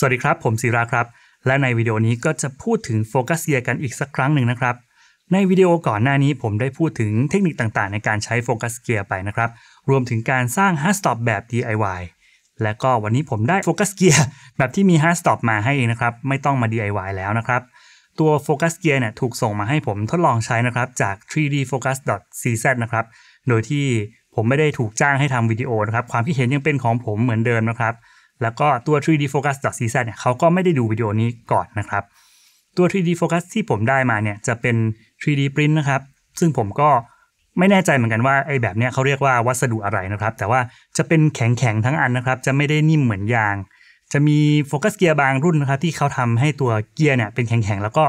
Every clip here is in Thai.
สวัสดีครับ ผมศิราครับ และในวิดีโอนี้ก็จะพูดถึงโฟกัสเซียกันอีกสักครั้งหนึ่งนะครับ ในวิดีโอก่อนหน้านี้ผมได้พูดถึงเทคนิคต่างๆในการใช้โฟกัสเกียร์ไปนะครับ รวมถึงการสร้างฮาร์ดสต็อปแบบ DIY และก็วันนี้ผมได้โฟกัสเกียร์แบบที่มีฮาร์ดสต็อปมาให้เองนะครับ ไม่ต้องมา DIY แล้วนะครับ ตัวโฟกัสเกียร์เนี่ยถูกส่งมาให้ผมทดลองใช้นะครับจาก 3dfocus.cz นะครับโดยที่ผมไม่ได้ถูกจ้างให้ทำวิดีโอนะครับความคิดเห็นยังเป็นของผมเหมือนเดิมนะครับแล้วก็ตัว 3D Focus จากซีซ่เนี่ยเขาก็ไม่ได้ดูวิดีโอนี้ก่อนนะครับ ตัว 3D Focus ที่ผมได้มาเนี่ยจะเป็น 3D Print นะครับ ซึ่งผมก็ไม่แน่ใจเหมือนกันว่าไอ้แบบเนี้ยเขาเรียกว่าวัสดุอะไรนะครับ แต่ว่าจะเป็นแข็งๆทั้งอันนะครับ จะไม่ได้นิ่มเหมือนยาง จะมีโฟกัสเกียร์บางรุ่นนะครับที่เขาทำให้ตัวเกียร์เนี่ยเป็นแข็งๆ แล้วก็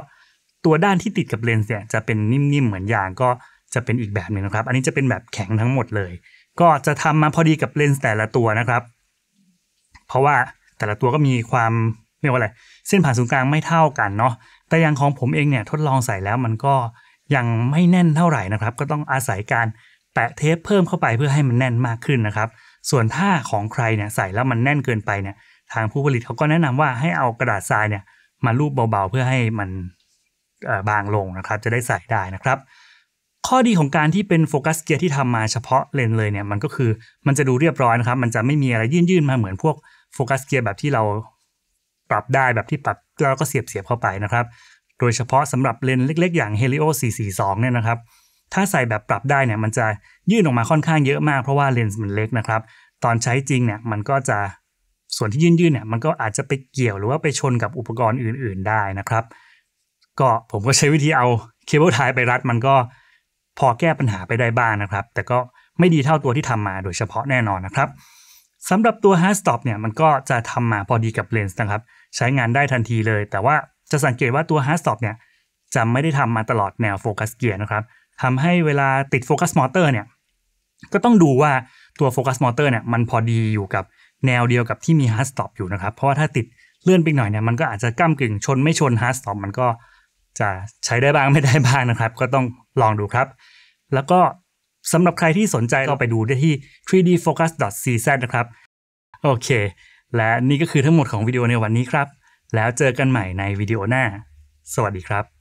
ตัวด้านที่ติดกับเลนส์เนี่ยจะเป็นนิ่มๆเหมือนยางก็จะเป็นอีกแบบหนึ่งนะครับ อันนี้จะเป็นแบบแข็งทั้งหมดเลย ก็จะทำมาพอดีกับเลนส์แต่ละตัวนะครับเพราะว่าแต่ละตัวก็มีความเรียกว่าอะไรเส้นผ่านศูนย์กลางไม่เท่ากันเนาะแต่อย่างของผมเองเนี่ยทดลองใส่แล้วมันก็ยังไม่แน่นเท่าไหร่นะครับก็ต้องอาศัยการแปะเทปเพิ่มเข้าไปเพื่อให้มันแน่นมากขึ้นนะครับ ส่วนถ้าของใครเนี่ยใส่แล้วมันแน่นเกินไปเนี่ยทางผู้ผลิตเขาก็แนะนำว่าให้เอากระดาษทรายเนี่ยมาลูบเบาๆเพื่อให้มันบางลงนะครับจะได้ใส่ได้นะครับ ข้อดีของการที่เป็นโฟกัสเกียร์ที่ทำมาเฉพาะเลนเลยเนี่ยมันก็คือมันจะดูเรียบร้อยนะครับมันจะไม่มีอะไรยื่นๆมาเหมือนพวกโฟกัสเกียร์แบบที่เราปรับได้แบบที่ปรับเราก็เสียบเสียบเข้าไปนะครับ โดยเฉพาะสำหรับเลนส์เล็ก ๆอย่าง Helio 442 เนี่ยนะครับ ถ้าใส่แบบปรับได้เนี่ยมันจะยื่นออกมาค่อนข้างเยอะมากเพราะว่าเลนส์มันเล็กนะครับ ตอนใช้จริงเนี่ยมันก็จะส่วนที่ยื่นๆเนี่ยมันก็อาจจะไปเกี่ยวหรือว่าไปชนกับอุปกรณ์อื่น ๆได้นะครับ ก็ผมก็ใช้วิธีเอาเคเบิลไทยไปรัดมันก็พอแก้ปัญหาไปได้บ้างนะครับ แต่ก็ไม่ดีเท่าตัวที่ทำมาโดยเฉพาะแน่นอนนะครับสำหรับตัว h a r สต t o p เนี่ยมันก็จะทำมาพอดีกับเลนส์นะครับ ใช้งานได้ทันทีเลย แต่ว่าจะสังเกตว่าตัว h a r สต t o p เนี่ย จะไม่ได้ทำมาตลอดแนวโฟกัสเกียร์นะครับทำให้เวลาติดโฟกัสมอเตอร์เนี่ยก็ต้องดูว่าตัวโฟกัสมอเตอร์เนี่ยมันพอดีอยู่กับแนวเดียวกับที่มีฮาร์ดสต็อยู่นะครับ เพราะว่าถ้าติดเลื่อนไปหน่อยเนี่ยมันก็อาจจะก้ามกึ่งชนไม่ชนร์ดสต็อปมันก็จะใช้ได้บ้างไม่ได้บ้างนะครับ ก็ต้องลองดูครับ แล้วก็สำหรับใครที่สนใจก็ไปดูได้ที่ 3dfocus.cz นะครับ โอเค และนี่ก็คือทั้งหมดของวิดีโอในวันนี้ครับ แล้วเจอกันใหม่ในวิดีโอหน้า สวัสดีครับ